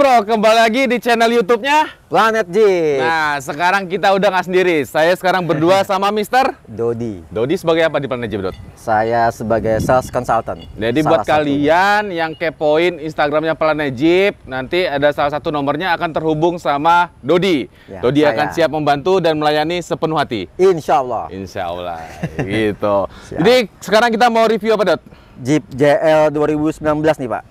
Bro, kembali lagi di channel YouTube-nya Planet J. Nah, sekarang kita udah nggak sendiri. Saya sekarang berdua sama Mister Dodi. Dodi sebagai apa di Planet J, Bro? Saya sebagai sales consultant. Jadi buat satu. kalian yang kepoin Instagramnya Planet Jeep, nanti ada salah satu nomornya akan terhubung sama Dodi. Ya, Dodi saya. akan siap membantu dan melayani sepenuh hati. Insya Allah. Insya Allah, gitu. Siap. Jadi sekarang kita mau review apa, Dot? Jeep JL 2019 nih, Pak.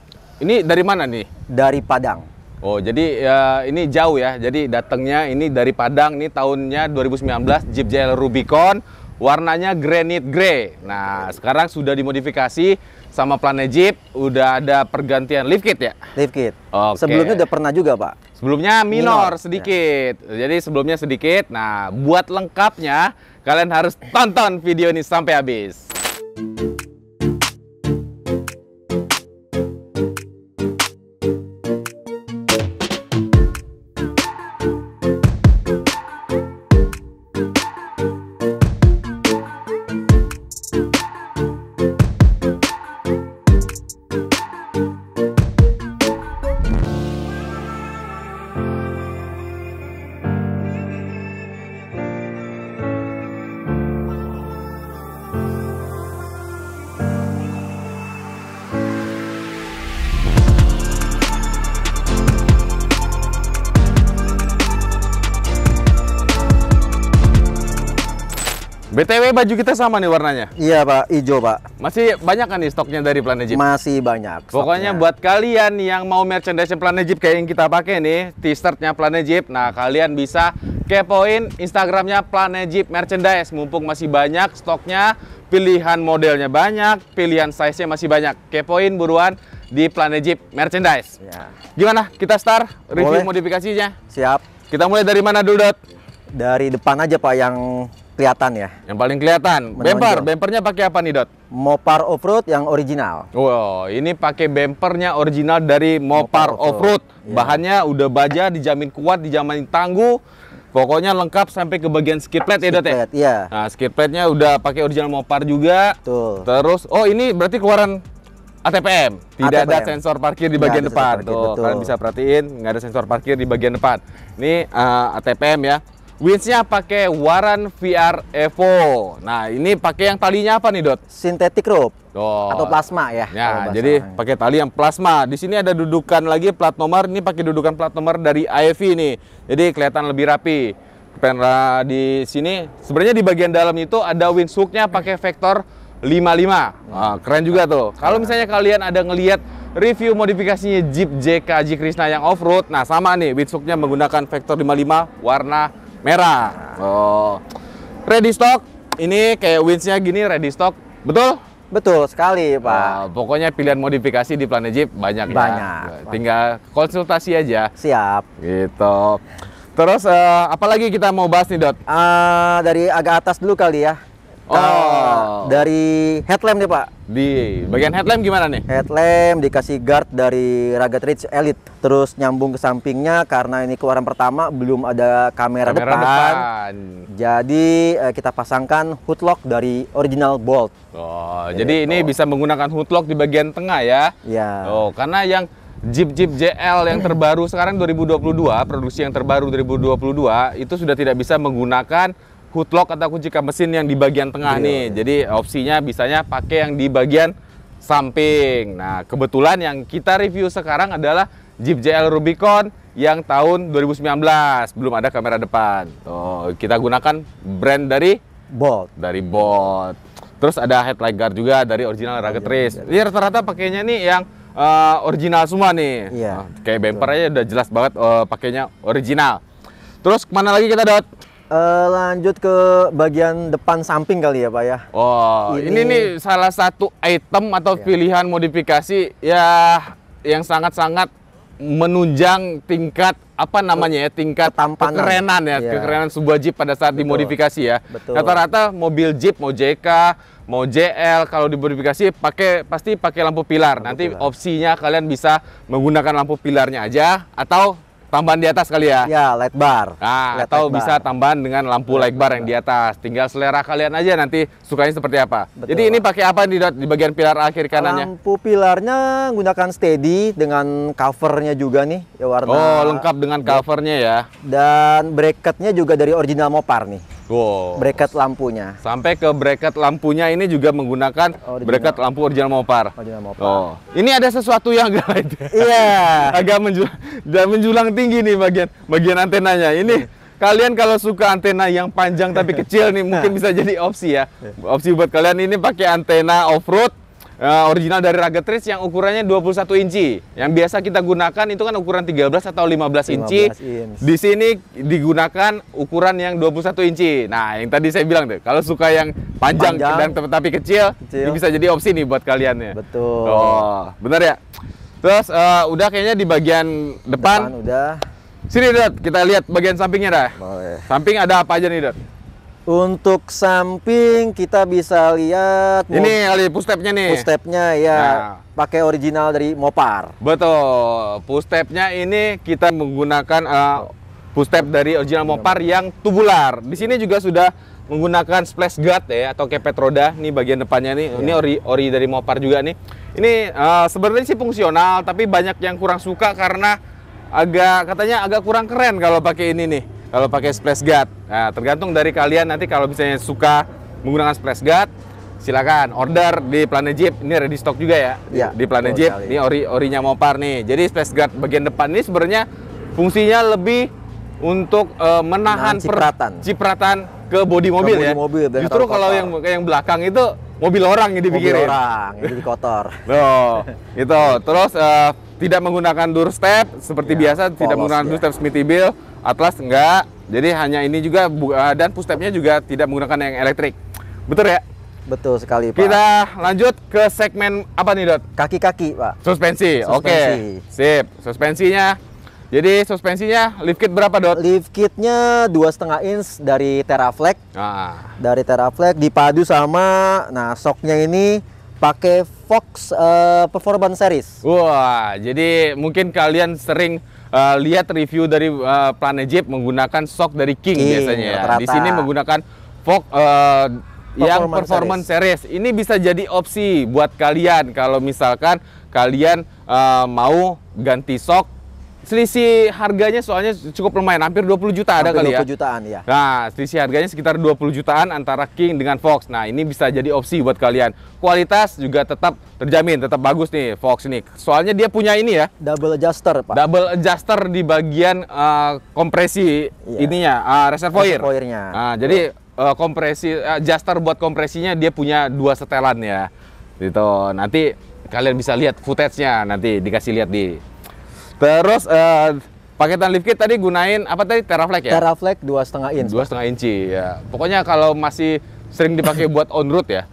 Ini dari mana nih? Dari Padang. Oh, jadi ya, ini jauh ya. Jadi datangnya ini dari Padang, ini tahunnya 2019 Jeep JL Rubicon, warnanya granite grey. Nah, sekarang sudah dimodifikasi sama Planet Jeep, udah ada pergantian lift kit ya? Lift kit. Okay. Sebelumnya udah pernah juga, Pak. Sebelumnya minor, minor ya. sedikit. Ya. Jadi sebelumnya sedikit. Nah, buat lengkapnya kalian harus tonton video ini sampai habis. Thank you BTW baju kita sama nih warnanya. Iya pak, hijau pak. Masih banyak kan nih stoknya dari Planet Jeep? Masih banyak. Stoknya. Pokoknya buat kalian yang mau merchandise Planet Jeep kayak yang kita pakai nih, t-shirtnya Planet Jeep. Nah kalian bisa kepoin Instagramnya Planet Jeep Merchandise. Mumpung masih banyak stoknya, pilihan modelnya banyak, pilihan size-nya masih banyak. Kepoin buruan di Planet Jeep Merchandise. Ya. Gimana? Kita start review Boleh. modifikasinya? Siap. Kita mulai dari mana dulu, Dot? Dari depan aja Pak yang kelihatan ya. Yang paling kelihatan. Menonjol. Bumper, bumpernya pakai apa nih, Dot? Mopar Offroad yang original. Wow, ini pakai bempernya original dari Mopar, Mopar Offroad. Off iya. Bahannya udah baja, dijamin kuat, dijamin tangguh. Pokoknya lengkap sampai ke bagian skid plate ya, Dot ya? Iya. Nah, skid plate-nya udah pakai original Mopar juga. Tuh. Terus, oh ini berarti keluaran ATPM. Tidak ATPM. ada sensor parkir di bagian depan. Parkir, Tuh, betul. kalian bisa perhatiin nggak ada sensor parkir di bagian depan. Ini uh, eh, ATPM ya. Winsnya pakai Waran VR Evo. Nah, ini pakai yang talinya apa nih, Dot? Sintetik rope. Oh. Atau plasma ya. Ya, jadi pakai tali yang plasma. Di sini ada dudukan lagi plat nomor. Ini pakai dudukan plat nomor dari AEV ini. Jadi kelihatan lebih rapi. Penra di sini sebenarnya di bagian dalam itu ada winch pakai vektor 55. Nah, keren juga tuh. Kalau iya. misalnya kalian ada ngelihat review modifikasinya Jeep JK J Krishna yang off-road, nah sama nih winch menggunakan vektor 55 warna merah. Oh. Ready stock. Ini kayak winchnya gini ready stock. Betul? Betul sekali, Pak. pokoknya pilihan modifikasi di Planet Jeep banyak, ya. banyak ya. Tinggal konsultasi aja. Siap. Gitu. Terus uh, eh, apalagi kita mau bahas nih, Dot? Uh, dari agak atas dulu kali ya. Oh. Dari headlamp nih Pak. Di bagian headlamp gimana nih? Headlamp dikasih guard dari Ragat Ridge Elite. Terus nyambung ke sampingnya karena ini keluaran pertama belum ada kamera, kamera depan. depan. Jadi eh, kita pasangkan hood lock dari original Bolt. Oh, jadi, iya, jadi ini oh. bisa menggunakan hood lock di bagian tengah ya? Iya. Oh, karena yang Jeep-Jeep JL yang terbaru sekarang 2022, produksi yang terbaru 2022 itu sudah tidak bisa menggunakan hoodlock atau kunci kap mesin yang di bagian tengah iya, nih. Iya. Jadi opsinya bisanya pakai yang di bagian samping. Nah, kebetulan yang kita review sekarang adalah Jeep JL Rubicon yang tahun 2019, belum ada kamera depan. Tuh, kita gunakan brand dari Bolt. Dari Bolt. Terus ada headlight guard juga dari original iya, Rugged iya, Race. Ini rata-rata pakainya nih yang uh, original semua nih. Iya. Nah, kayak bumper aja udah jelas banget uh, pakainya original. Terus kemana lagi kita, Dot? Uh, lanjut ke bagian depan samping kali ya Pak ya. Oh, ini, ini nih salah satu item atau ya. pilihan modifikasi ya yang sangat-sangat menunjang tingkat apa namanya ya tingkat tampan kerenan ya, ya kekerenan sebuah Jeep pada saat Betul. dimodifikasi ya. Rata-rata mobil Jeep mau JK, mau JL kalau dimodifikasi pakai pasti pakai lampu pilar. Lampu Nanti pilar. opsinya kalian bisa menggunakan lampu pilarnya aja atau tambahan di atas kali ya? Ya, light bar. Nah, light atau light bisa bar. tambahan dengan lampu light, light bar yang di atas. Tinggal selera kalian aja nanti sukanya seperti apa. Betul. Jadi ini pakai apa di, di bagian pilar akhir kanannya? Lampu pilarnya menggunakan steady dengan covernya juga nih, ya warna. Oh, lengkap dengan covernya ya. Dan bracketnya juga dari original Mopar nih. Wow. Bracket lampunya. Sampai ke bracket lampunya ini juga menggunakan original. Oh, bracket lampu original Mopar. Original Mopar. Oh. Ini ada sesuatu yang agak Iya. agak menjulang, menjulang tinggi nih bagian bagian antenanya. Ini kalian kalau suka antena yang panjang tapi kecil nih mungkin bisa jadi opsi ya. Iya. Opsi buat kalian ini pakai antena off-road Eh, original dari Rugged Race yang ukurannya 21 inci. Yang biasa kita gunakan itu kan ukuran 13 atau 15 inci. Di sini digunakan ukuran yang 21 inci. Nah, yang tadi saya bilang deh, kalau suka yang panjang, panjang. dan tapi kecil, kecil, ini bisa jadi opsi nih buat kalian ya. Betul. Oh, benar ya? Terus uh, udah kayaknya di bagian depan. Depan udah. Sini Dot, kita lihat bagian sampingnya dah. Boleh. Samping ada apa aja nih Dot? Untuk samping kita bisa lihat ini kali pustepnya nih. Pustepnya ya nah. pakai original dari Mopar. Betul. Pustepnya ini kita menggunakan uh, eh, pustep dari original Mopar yang tubular. Di sini juga sudah menggunakan splash guard ya atau kepet roda. Nih bagian depannya nih. Ini ya. ori ori dari Mopar juga nih. Ini uh, sebenarnya sih fungsional tapi banyak yang kurang suka karena agak katanya agak kurang keren kalau pakai ini nih kalau pakai splash guard. Nah, tergantung dari kalian nanti kalau misalnya suka menggunakan splash guard, silakan order di Planet Jeep. Ini ready stock juga ya, ya di Planet Jeep. Ini ori orinya Mopar nih. Jadi splash guard bagian depan ini sebenarnya fungsinya lebih untuk uh, menahan, cipratan. Per, cipratan ke bodi mobil ya. Mobil Justru kalau yang yang belakang itu mobil orang yang dipikirin. Mobil orang jadi kotor. Loh, itu. Terus uh, tidak menggunakan door step seperti ya, biasa, polos, tidak menggunakan ya. door step Smithy Bill Atlas enggak. Jadi hanya ini juga eh, dan push juga tidak menggunakan yang elektrik. Betul ya? Betul sekali, Pak. Kita lanjut ke segmen apa nih, Dot? Kaki-kaki, Pak. Suspensi. suspensi. Oke. Okay. Sip. Suspensinya jadi suspensinya lift kit berapa dot? Lift kitnya dua setengah inch dari Teraflex. Ah. Dari Teraflex dipadu sama nah soknya ini pakai Fox uh, Performance Series. Wah, jadi mungkin kalian sering uh, lihat review dari uh, Planet Jeep menggunakan shock dari King, King biasanya ya. Rata Di sini menggunakan Fog uh, yang performance series. series. Ini bisa jadi opsi buat kalian kalau misalkan kalian uh, mau ganti shock selisih harganya soalnya cukup lumayan, hampir 20 juta hampir ada kali 20 ya. jutaan ya. Nah, selisih harganya sekitar 20 jutaan antara King dengan Fox. Nah, ini bisa jadi opsi buat kalian. Kualitas juga tetap terjamin, tetap bagus nih Fox ini. Soalnya dia punya ini ya. Double adjuster, Pak. Double adjuster di bagian uh, kompresi iya. ininya, uh, reservoir. Reservoirnya. Nah, jadi uh, kompresi adjuster buat kompresinya dia punya dua setelan ya. Gitu. Nanti kalian bisa lihat footage-nya nanti dikasih lihat di Terus uh, paketan lift kit tadi gunain apa tadi teraflex ya? Teraflex dua setengah inci. Dua setengah inci ya. Pokoknya kalau masih sering dipakai buat on road ya.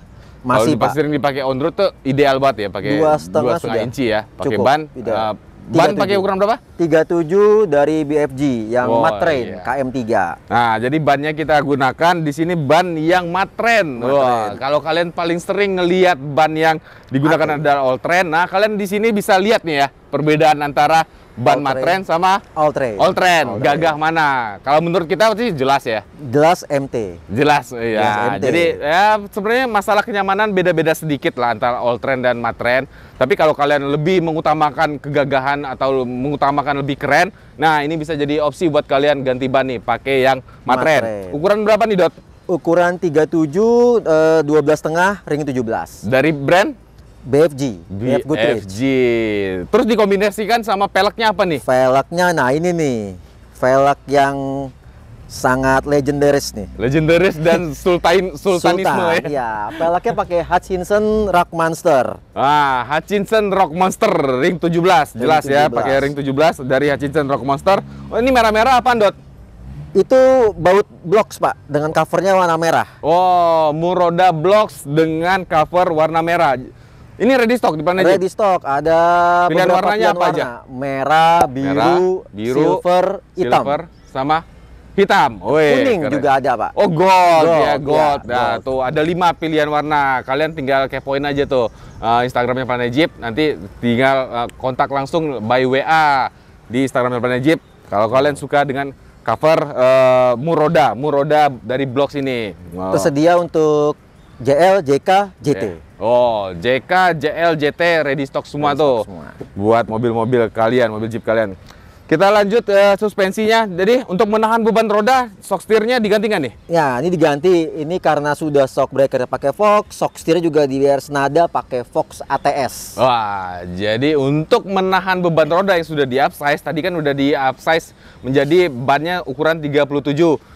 Masih Kalau sering dipakai on road tuh ideal banget ya pakai dua setengah, inci ya. Pakai ban. Uh, ban pakai ukuran berapa? Tiga tujuh dari BFG yang oh, matrain iya. KM3. Nah, jadi bannya kita gunakan di sini ban yang matrain. Wah, kalau kalian paling sering ngelihat ban yang digunakan Aduh. adalah all train, Nah, kalian di sini bisa lihat nih ya perbedaan antara ban Matren sama All Train. All Train. Gagah mana? Kalau menurut kita sih jelas ya. Jelas MT. Jelas iya. Jadi ya sebenarnya masalah kenyamanan beda-beda sedikit lah antara All Train dan Matren. Tapi kalau kalian lebih mengutamakan kegagahan atau mengutamakan lebih keren, nah ini bisa jadi opsi buat kalian ganti ban nih pakai yang Matren. Matren. Ukuran berapa nih, Dot? Ukuran 37 eh, dua 12 setengah ring 17. Dari brand BFG, BFG. BFG. Terus dikombinasikan sama peleknya apa nih? Peleknya, nah ini nih, pelek yang sangat legendaris nih. Legendaris dan sultain sultanisme Sultan, ya. Iya, peleknya pakai Hutchinson Rock Monster. Ah, Hutchinson Rock Monster ring 17, jelas 17. ya, pakai ring 17 dari Hutchinson Rock Monster. Oh, ini merah-merah apa, Dot? Itu baut blocks, Pak, dengan covernya warna merah. Oh, Muroda blocks dengan cover warna merah. Ini ready stock di mana aja? Ready stock. Ada pilihan warnanya apa warna. aja? Merah, biru, biru silver, hitam. Silver, sama hitam. Oh, kuning keren. juga ada, Pak. Oh, gold, gold iya, ya, gold. Ya, nah, gold. tuh ada lima pilihan warna. Kalian tinggal kepoin aja tuh uh, Instagramnya Planet Jeep. Nanti tinggal uh, kontak langsung by WA di Instagramnya Planet Jeep. Kalau kalian suka dengan cover uh, Muroda, Muroda dari blog sini. Wow. Tersedia untuk JL, JK, JT. Oh, JK, JL, JT ready stock semua ready tuh. semua. Buat mobil-mobil kalian, mobil Jeep kalian. Kita lanjut uh, suspensinya. Jadi untuk menahan beban roda, shock setirnya diganti nggak nih? Ya, ini diganti. Ini karena sudah shock breaker pakai Fox, shock steer juga di dibayar senada pakai Fox ATS. Wah, jadi untuk menahan beban roda yang sudah di upsize, tadi kan udah di upsize menjadi bannya ukuran 37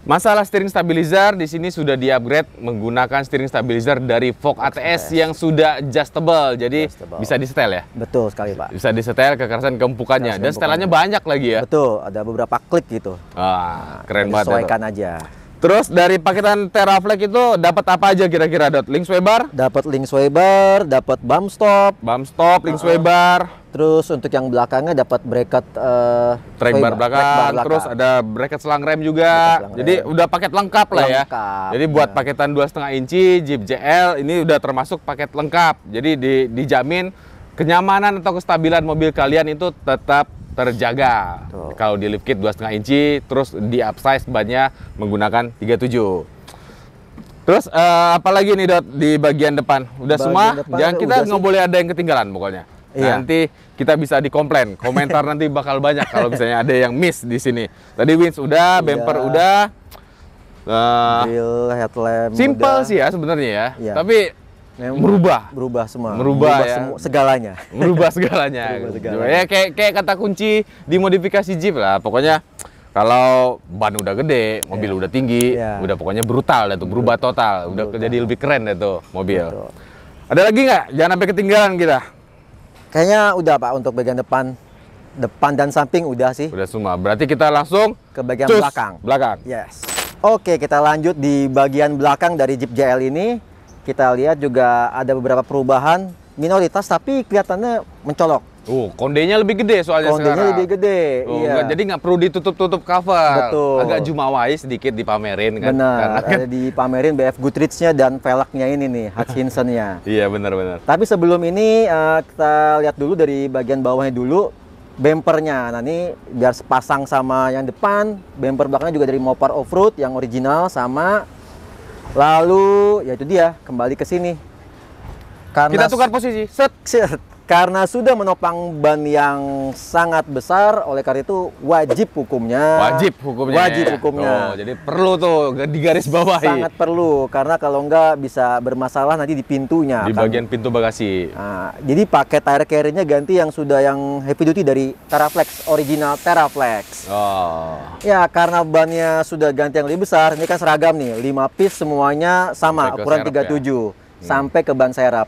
Masalah steering stabilizer di sini sudah di-upgrade menggunakan steering stabilizer dari Fox ATS yang sudah adjustable. Jadi adjustable. bisa disetel ya? Betul sekali, Pak. Bisa disetel kekerasan keempukannya. Dan setelannya banyak lagi ya? Betul, ada beberapa klik gitu. Ah, keren banget. Ya, Sesuaikan aja. Terus dari paketan Teraflex itu dapat apa aja kira-kira dot? Link swiper? Dapat link swiper, dapat bump stop, bump stop, link uh, Terus untuk yang belakangnya dapat bracket uh, track bar belakang, track bar belakang, terus ada bracket selang rem juga. Selang Jadi udah paket lengkap, lengkap lah ya. Jadi buat ya. paketan dua setengah inci Jeep JL ini udah termasuk paket lengkap. Jadi di, dijamin kenyamanan atau kestabilan mobil kalian itu tetap terjaga. Tuh. Kalau di lift kit dua setengah inci, terus di upsize bannya menggunakan 37. Terus uh, eh, apalagi nih dot di bagian depan? Udah bagian semua, depan jangan kita nggak boleh ada yang ketinggalan pokoknya. Iya. Nanti kita bisa dikomplain, komentar nanti bakal banyak kalau misalnya ada yang miss di sini. Tadi wins udah, bumper udah. Uh, Real eh, headlamp. Simple udah. sih ya sebenarnya ya. Iya. Tapi Memang merubah berubah semua merubah berubah ya. semu segalanya merubah segalanya, berubah segalanya. ya kayak kayak kata kunci dimodifikasi Jeep lah pokoknya kalau ban udah gede, mobil yeah. udah tinggi, yeah. udah pokoknya brutal itu berubah total, udah brutal. jadi lebih keren itu mobil. Betul. Ada lagi nggak? Jangan sampai ketinggalan kita. Kayaknya udah Pak untuk bagian depan, depan dan samping udah sih. Udah semua. Berarti kita langsung ke bagian cus, belakang. Belakang. Yes. Oke, kita lanjut di bagian belakang dari Jeep JL ini kita lihat juga ada beberapa perubahan minoritas tapi kelihatannya mencolok. Oh, kondenya lebih gede soalnya kondenya sekarang. lebih gede. Oh, iya. Enggak, jadi nggak perlu ditutup-tutup cover. Betul. Agak jumawai sedikit dipamerin kan. Benar. Karena kan. Ada dipamerin BF Goodrich-nya dan velgnya ini nih, Hutchinson-nya. iya, benar-benar. Tapi sebelum ini uh, kita lihat dulu dari bagian bawahnya dulu bempernya. Nah, ini biar sepasang sama yang depan, bemper belakangnya juga dari Mopar Offroad yang original sama Lalu ya itu dia kembali ke sini. Karena kita tukar posisi. Set. Set karena sudah menopang ban yang sangat besar oleh karena itu wajib hukumnya wajib hukumnya wajib hukumnya tuh, jadi perlu tuh di garis bawah sangat perlu karena kalau enggak bisa bermasalah nanti di pintunya di kan. bagian pintu bagasi nah, jadi pakai tire carrier-nya ganti yang sudah yang heavy duty dari Terraflex original Terraflex oh. ya karena bannya sudah ganti yang lebih besar ini kan seragam nih 5 piece semuanya sama ukuran 37 ya. Hmm. sampai ke ban serap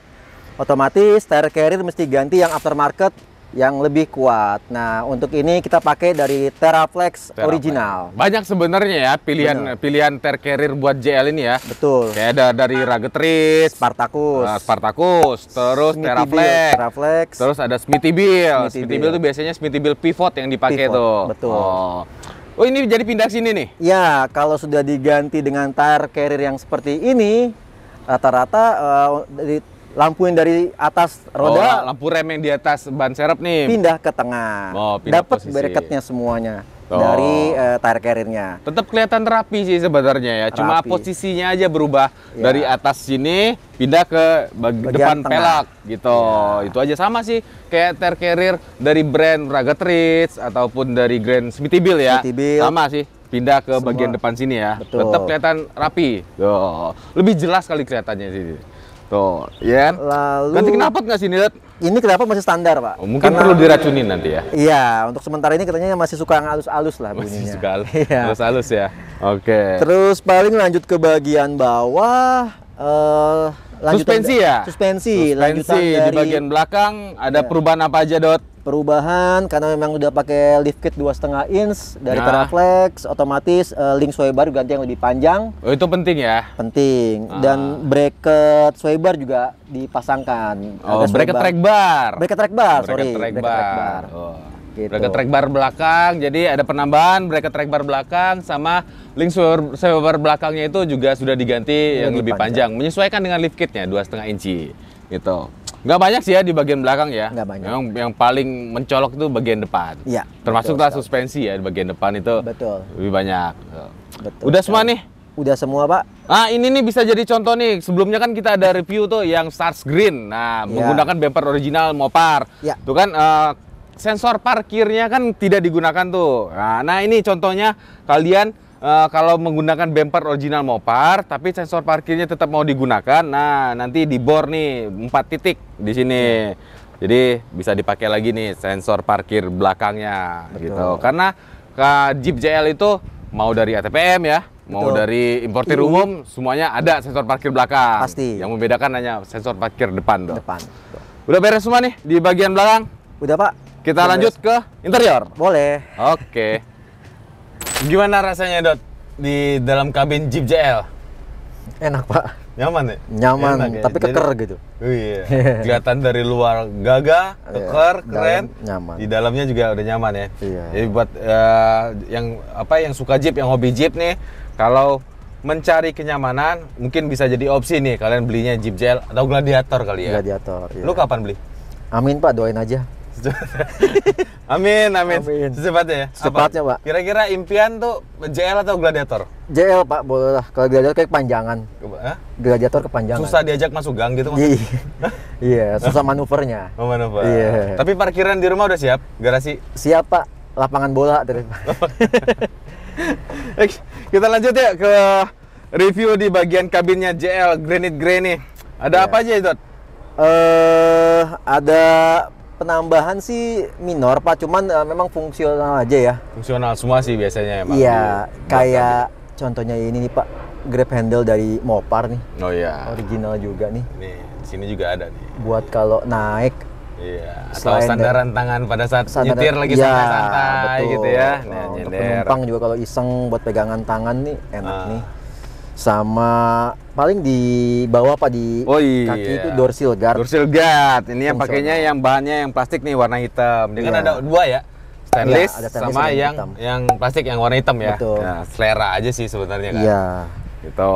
otomatis tire carrier mesti ganti yang aftermarket yang lebih kuat. Nah, untuk ini kita pakai dari Terraflex, Terraflex. original. Banyak sebenarnya ya pilihan Bener. pilihan tire carrier buat JL ini ya. Betul. Kayak ada dari Ragetris, Spartacus, uh, Spartacus, terus Terraflex, Terraflex, terus ada Smithy Bill. Bill itu biasanya Smithy Bill pivot yang dipakai pivot, tuh. Betul. Oh. Oh ini jadi pindah sini nih? Ya, kalau sudah diganti dengan tire carrier yang seperti ini, rata-rata uh, lampu yang dari atas roda oh, lampu rem yang di atas ban serep nih pindah ke tengah oh, dapat bracketnya semuanya oh. dari uh, tire carriernya tetap kelihatan rapi sih sebenarnya ya rapi. cuma posisinya aja berubah ya. dari atas sini pindah ke bag Bagian depan tengah. pelak gitu ya. itu aja sama sih kayak tire carrier dari brand Raga Ritz ataupun dari Grand Smithy Bill ya Smithy Bill. sama sih pindah ke Semua. bagian depan sini ya. Betul. Tetap kelihatan rapi. Lebih jelas kali kelihatannya sih. Tuh, ya. kan? Lalu ganti knalpot nggak sih ini? Ini kenapa masih standar, Pak? Oh, mungkin Karena, perlu diracunin nanti ya. Iya, untuk sementara ini katanya masih suka yang halus-halus lah bunyinya. Masih suka halus. Iya. halus ya. Oke. Okay. Terus paling lanjut ke bagian bawah uh, lanjutan suspensi ya suspensi, suspensi dari, di bagian belakang ada ya. perubahan apa aja dot perubahan karena memang udah pakai lift kit dua setengah inch dari nah. Teraflex otomatis uh, link sway bar ganti yang lebih panjang oh, itu penting ya penting ah. dan bracket sway bar juga dipasangkan oh, bracket track bar bracket track bar bracket sorry track bracket track bar oh. Gitu. Bracket track bar belakang, jadi ada penambahan bracket track bar belakang sama link swivel, belakangnya itu juga sudah diganti yang lebih, panjang. panjang, menyesuaikan dengan lift kitnya dua setengah inci gitu. Nggak banyak sih ya di bagian belakang ya. Nggak banyak. Yang, yang paling mencolok itu bagian depan. Iya. Termasuklah suspensi ya di bagian depan itu. Betul. Lebih banyak. Betul. Udah semua nih. Udah semua, Pak. Ah, ini nih bisa jadi contoh nih. Sebelumnya kan kita ada review tuh yang Stars Green. Nah, ya. menggunakan bumper original Mopar. Ya. Tuh kan uh, sensor parkirnya kan tidak digunakan tuh. Nah, nah ini contohnya kalian e, kalau menggunakan bumper original Mopar tapi sensor parkirnya tetap mau digunakan. Nah, nanti dibor nih 4 titik di sini. Jadi bisa dipakai lagi nih sensor parkir belakangnya gitu. Betul. gitu. Karena ke Jeep JL itu mau dari ATPM ya, mau dari importer Ini. umum semuanya ada sensor parkir belakang. Pasti. Yang membedakan hanya sensor parkir depan Depan. Udah beres semua nih di bagian belakang? Udah, Pak. Kita lanjut ke interior. Boleh. Oke. Gimana rasanya Dot di dalam kabin Jeep JL? Enak pak. Nyaman ya? Nyaman, Enak, ya? tapi keker Jadi, gitu. Oh, iya. iya. Kelihatan dari luar gagah, iya, keker, iya, keren. Dalam, nyaman. Di dalamnya juga udah nyaman ya. Iya. Jadi buat uh, yang apa yang suka Jeep, yang hobi Jeep nih, kalau mencari kenyamanan mungkin bisa jadi opsi nih kalian belinya Jeep JL atau Gladiator kali ya. Gladiator. Iya. Lu kapan beli? Amin Pak, doain aja. amin, amin, amin. Secepatnya ya? Secepatnya, Pak. Kira-kira impian tuh JL atau Gladiator? JL, Pak. Boleh lah. Kalau Gladiator kayak kepanjangan. Hah? Gladiator kepanjangan. Susah diajak masuk gang gitu maksudnya? iya, susah manuvernya. Oh, manuver. Iya. Yeah. Tapi parkiran di rumah udah siap? Garasi? Siap, Pak. Lapangan bola tadi, Pak. Eh, kita lanjut ya ke review di bagian kabinnya JL Granite Grey nih. Ada yeah. apa aja itu? Eh, uh, ada penambahan sih minor pak cuman uh, memang fungsional aja ya fungsional semua sih biasanya ya pak iya kayak contohnya ini nih pak grab handle dari Mopar nih oh iya original juga nih nih sini juga ada nih buat kalau naik Iya, atau Selain sandaran dan, tangan pada saat sandaran, nyetir lagi ya, santai-santai gitu ya. Nah, oh, untuk penumpang juga kalau iseng buat pegangan tangan nih enak uh. nih sama paling di bawah apa di oh, iya. kaki itu dorsil guard. Dorsil guard. Ini yang pakainya yang bahannya yang plastik nih warna hitam. Dia yeah. kan iya. ada dua ya. Stainless, ya, ada stainless sama yang hitam. yang plastik yang warna hitam ya. Betul. Nah, selera aja sih sebenarnya kan. Iya. Gitu.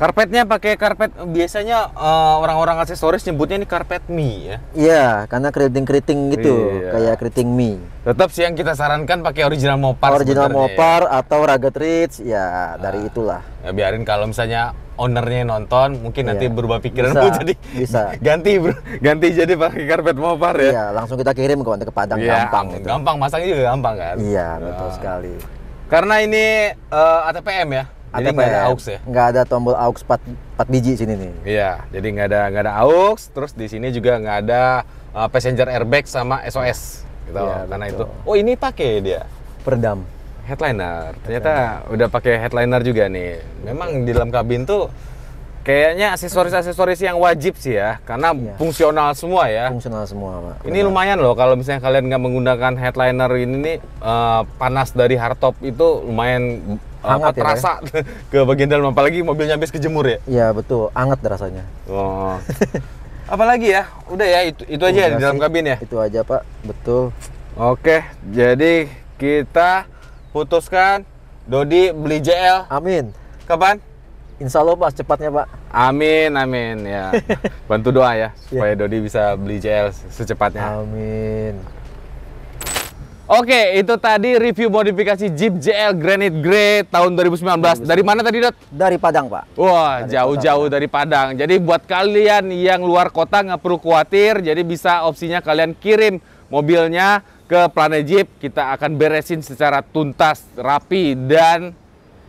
Karpetnya pakai karpet biasanya orang eh, orang-orang aksesoris nyebutnya ini karpet mie ya. Iya, karena keriting-keriting gitu, iya. kayak keriting mie. Tetap sih yang kita sarankan pakai original Mopar. Original ya. Mopar ya. atau Rugged Ridge ya nah, dari ah. itulah. Ya biarin kalau misalnya ownernya nonton mungkin iya. nanti berubah pikiran bisa, jadi bisa. ganti bro, ganti jadi pakai karpet Mopar ya. Iya, langsung kita kirim ke ke Padang iya, gampang gitu. Gampang masang juga gampang kan? Iya, betul ah. sekali. Karena ini uh, eh, ATPM ya jadi nggak ada aux ya? Nggak ada tombol aux 4, 4 biji sini nih. Iya, jadi nggak ada nggak ada aux. Terus di sini juga nggak ada uh, passenger airbag sama SOS gitu. Ya, karena betul. itu. Oh ini pakai dia. Peredam. Headliner. Ternyata headliner. udah pakai headliner juga nih. Memang di dalam kabin tuh kayaknya aksesoris-aksesoris yang wajib sih ya, karena ya. fungsional semua ya. Fungsional semua, Pak. Ini Benar. lumayan loh kalau misalnya kalian nggak menggunakan headliner ini nih uh, panas dari hardtop itu lumayan hangat ya, terasa ya? ke bagian dalam apalagi mobilnya habis kejemur ya iya betul hangat rasanya oh apalagi ya udah ya itu itu aja iya ya, di dalam kabin ya itu aja pak betul oke jadi kita putuskan Dodi beli JL amin kapan Insya Allah pak cepatnya pak. Amin amin ya. Bantu doa ya iya. supaya yeah. Dodi bisa beli JL secepatnya. Amin. Oke, itu tadi review modifikasi Jeep JL Granite Grey tahun 2019. Dari mana tadi, Dot? Dari Padang, Pak. Wah, jauh-jauh dari, dari Padang. Jadi buat kalian yang luar kota nggak perlu khawatir, jadi bisa opsinya kalian kirim mobilnya ke Planet Jeep. Kita akan beresin secara tuntas, rapi, dan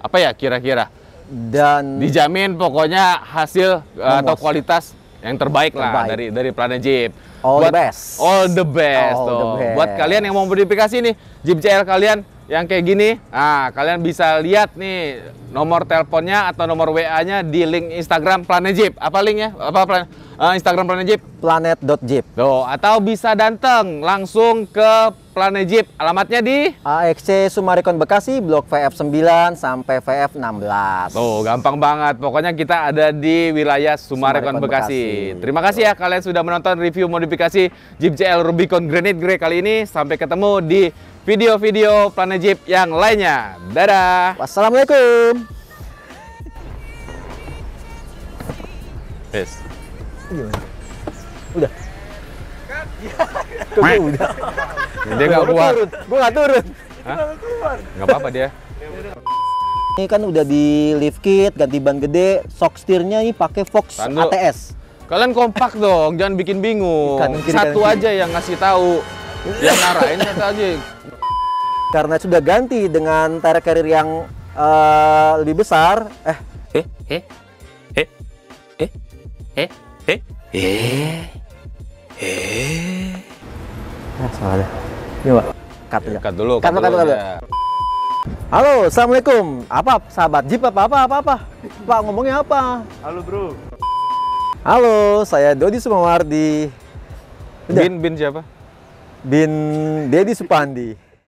apa ya kira-kira? Dan dijamin pokoknya hasil eh, memuaskan. atau kualitas yang terbaik, terbaik. lah dari dari Planet Jeep. All buat, the best. All the best. All tuh. The best. Buat kalian yang mau modifikasi nih Jeep CL kalian yang kayak gini, ah kalian bisa lihat nih nomor teleponnya atau nomor WA-nya di link Instagram Planet Jeep. Apa linknya? Apa plan? Uh, Instagram Planet Jeep? Planet Jeep. Tuh, atau bisa datang langsung ke Plane Jeep. Alamatnya di AXC Sumarekon Bekasi, Blok VF9 sampai VF16. Tuh, gampang banget. Pokoknya kita ada di wilayah Sumarekon, Sumarekon Bekasi. Bekasi. Terima kasih ya kalian sudah menonton review modifikasi Jeep JL Rubicon Granite Grey kali ini. Sampai ketemu di video-video Plane Jeep yang lainnya. Dadah. Wassalamualaikum. Peace. Udah. Tuh, udah. Dia gak turun. Gue gak turun. Gak apa-apa dia. Ini kan udah di lift kit, ganti ban gede, shock setirnya ini pakai Fox Tandu. ATS. Kalian kompak dong, jangan bikin bingung. kiri, Satu kanan aja yang ngasih tahu, yang ngarahin satu aja. Karena sudah ganti dengan tire carrier yang uh, lebih besar, eh eh eh eh eh eh eh, eh. Eh. Nah, salah ini Coba. Cut, ya, cut dulu. Cut, cut, cut, cut. Ya. Halo, Assalamualaikum. Apa, sahabat Jeep? Apa, apa, apa, apa? Pak, ngomongnya apa? Halo, bro. Halo, saya Dodi Sumawardi. Bin, bin siapa? Bin Dedi Supandi.